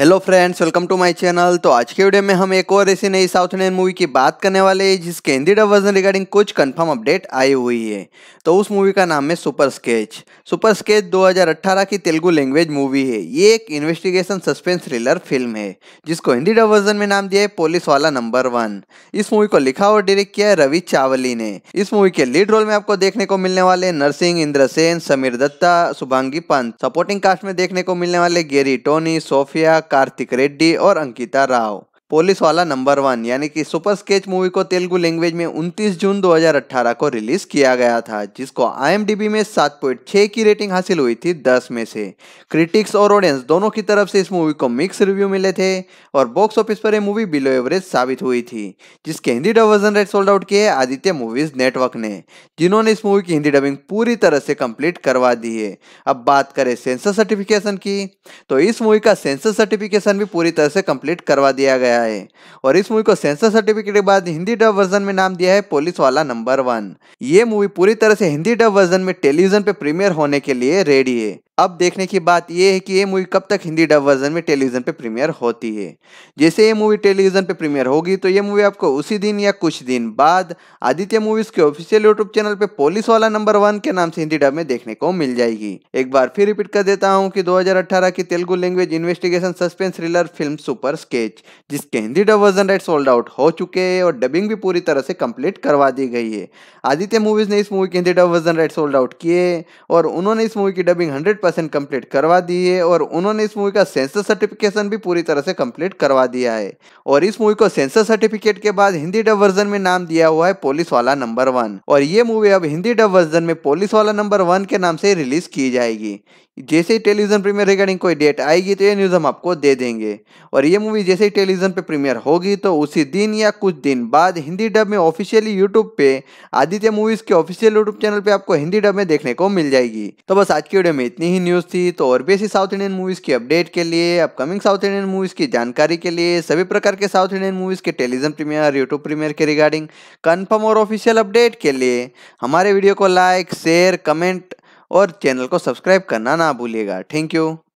hello friends welcome to my channel तो आज के वीडियो में हम एक और ऐसी नई साउथ इंडियन मूवी की बात करने वाले हैं जिसके हिंदी डब वर्जन रिगार्डिंग कुछ कंफर्म अपडेट आई हुई है तो उस मूवी का नाम है सुपर स्केच सुपर स्केच 2018 की तेलुगु लैंग्वेज मूवी है ये एक इन्वेस्टिगेशन सस्पेंस थ्रिलर फिल्म है जिसको हिंदी डब वर्जन में नाम दिया है पोलिस वाला नंबर वन इस मूवी को लिखा और डायरेक्ट किया है रवि चावली ने इस मूवी के लीड रोल में आपको देखने को मिलने वाले नरसिंह इंद्र सेन समीर दत्ता शुभांगी पंत सपोर्टिंग कास्ट में देखने को मिलने वाले Gerry Tony Sophia Karthik Reddy और अंकिता राव पुलिस वाला नंबर वन यानी कि सुपर स्केच मूवी को तेलुगु लैंग्वेज में 29 जून 2018 को रिलीज किया गया था जिसको आई में 7.6 की रेटिंग हासिल हुई थी 10 में से क्रिटिक्स और ऑडियंस दोनों की तरफ से इस मूवी को मिक्स रिव्यू मिले थे और बॉक्स ऑफिस पर यह मूवी बिलो एवरेज साबित हुई थी जिसके Hindi dub version rights sold out किए आदित्य मूवीज नेटवर्क ने जिन्होंने इस मूवी की हिंदी डबिंग पूरी तरह से कंप्लीट करवा दी है अब बात करें सेंसर सर्टिफिकेशन की तो इस मूवी का सेंसर सर्टिफिकेशन भी पूरी तरह से कम्प्लीट करवा दिया गया गया है और इस मूवी को सेंसर सर्टिफिकेट के बाद हिंदी डब वर्जन में नाम दिया है पुलिस वाला नंबर वन ये मूवी पूरी तरह से हिंदी डब वर्जन में टेलीविजन पे प्रीमियर होने के लिए रेडी है अब देखने की बात यह है कि ये मूवी कब तक हिंदी डब वर्जन में टेलीविजन पे प्रीमियर होती है जैसे ये मूवी टेलीविजन पे प्रीमियर होगी तो ये मूवी आपको उसी दिन या कुछ दिन बाद आदित्य मूवीज के ऑफिशियल यूट्यूब चैनल पे पोलिस वाला नंबर वन के नाम से हिंदी डब में देखने को मिल जाएगी एक बार फिर रिपीट कर देता हूँ की दो की Telugu language investigation suspense thriller film super sketch जिसके Hindi dub version right sold out हो चुके हैं और डबिंग भी पूरी तरह से कम्प्लीट करवा दी गई है आदित्य मूवीज ने इस मूवी के Hindi dub version right sold out किए और उन्होंने इस मूवी की डबिंग हंड्रेड परसेंट कम्प्लीट करवा दी है और उन्होंने इस मूवी का सेंसर सर्टिफिकेशन भी पूरी तरह से कम्प्लीट करवा दिया है और इस मूवी को सेंसर सर्टिफिकेट के बाद हिंदी डब वर्जन में नाम दिया हुआ है पोलिस वाला नंबर वन और ये मूवी अब हिंदी डब वर्जन में पोलिस वाला नंबर वन के नाम से रिलीज की जाएगी जैसे ही टेलीविज़न प्रीमियर रिगार्डिंग कोई डेट आएगी तो ये न्यूज़ हम आपको दे देंगे और ये मूवी जैसे ही टेलीविज़न पे प्रीमियर होगी तो उसी दिन या कुछ दिन बाद हिंदी डब में ऑफिशियली यूट्यूब पे आदित्य मूवीज़ के ऑफिशियल यूट्यूब चैनल पे आपको हिंदी डब में देखने को मिल जाएगी तो बस आज की वीडियो में इतनी ही न्यूज़ थी तो और भी ऐसी साउथ इंडियन मूवीज़ की अपडेट के लिए अपकमिंग साउथ इंडियन मूवीज़ की जानकारी के लिए सभी प्रकार के साउथ इंडियन मूवीज़ के टेलीविज़न प्रीमियर यूट्यूब प्रीमियर के रिगार्डिंग कन्फर्म और ऑफिशियल अपडेट के लिए हमारे वीडियो को लाइक शेयर कमेंट और चैनल को सब्सक्राइब करना ना भूलिएगा थैंक यू